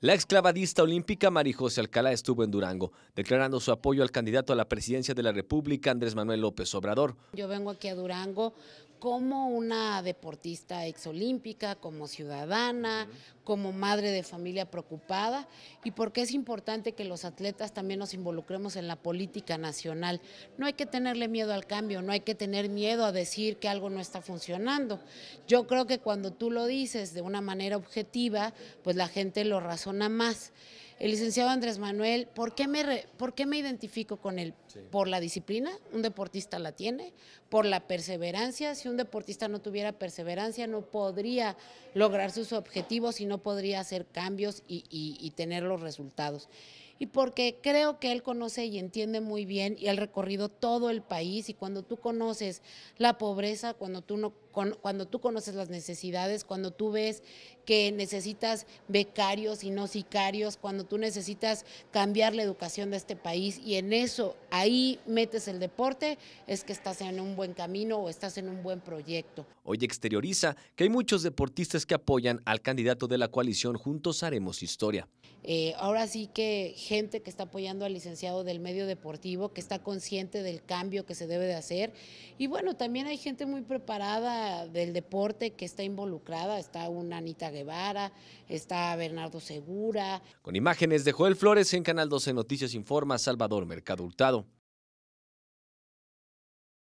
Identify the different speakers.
Speaker 1: La exclavadista olímpica Marijose Alcalá estuvo en Durango, declarando su apoyo al candidato a la presidencia de la República, Andrés Manuel López Obrador.
Speaker 2: Yo vengo aquí a Durango como una deportista exolímpica, como ciudadana, como madre de familia preocupada y porque es importante que los atletas también nos involucremos en la política nacional. No hay que tenerle miedo al cambio, no hay que tener miedo a decir que algo no está funcionando. Yo creo que cuando tú lo dices de una manera objetiva, pues la gente lo razona más el licenciado Andrés Manuel, ¿por qué me, me identifico con él? Por la disciplina, un deportista la tiene, por la perseverancia, si un deportista no tuviera perseverancia no podría lograr sus objetivos y no podría hacer cambios y, y, y tener los resultados y porque creo que él conoce y entiende muy bien y ha recorrido todo el país y cuando tú conoces la pobreza, cuando tú cuando tú conoces las necesidades, cuando tú ves que necesitas becarios y no sicarios, cuando tú necesitas cambiar la educación de este país y en eso ahí metes el deporte, es que estás en un buen camino o estás en un buen proyecto.
Speaker 1: Hoy exterioriza que hay muchos deportistas que apoyan al candidato de la coalición Juntos Haremos Historia.
Speaker 2: Eh, ahora sí que gente que está apoyando al licenciado del medio deportivo, que está consciente del cambio que se debe de hacer. Y bueno, también hay gente muy preparada del deporte que está involucrada. Está una Anita Guevara, está Bernardo Segura.
Speaker 1: Con imágenes de Joel Flores en Canal 12 Noticias Informa Salvador Mercado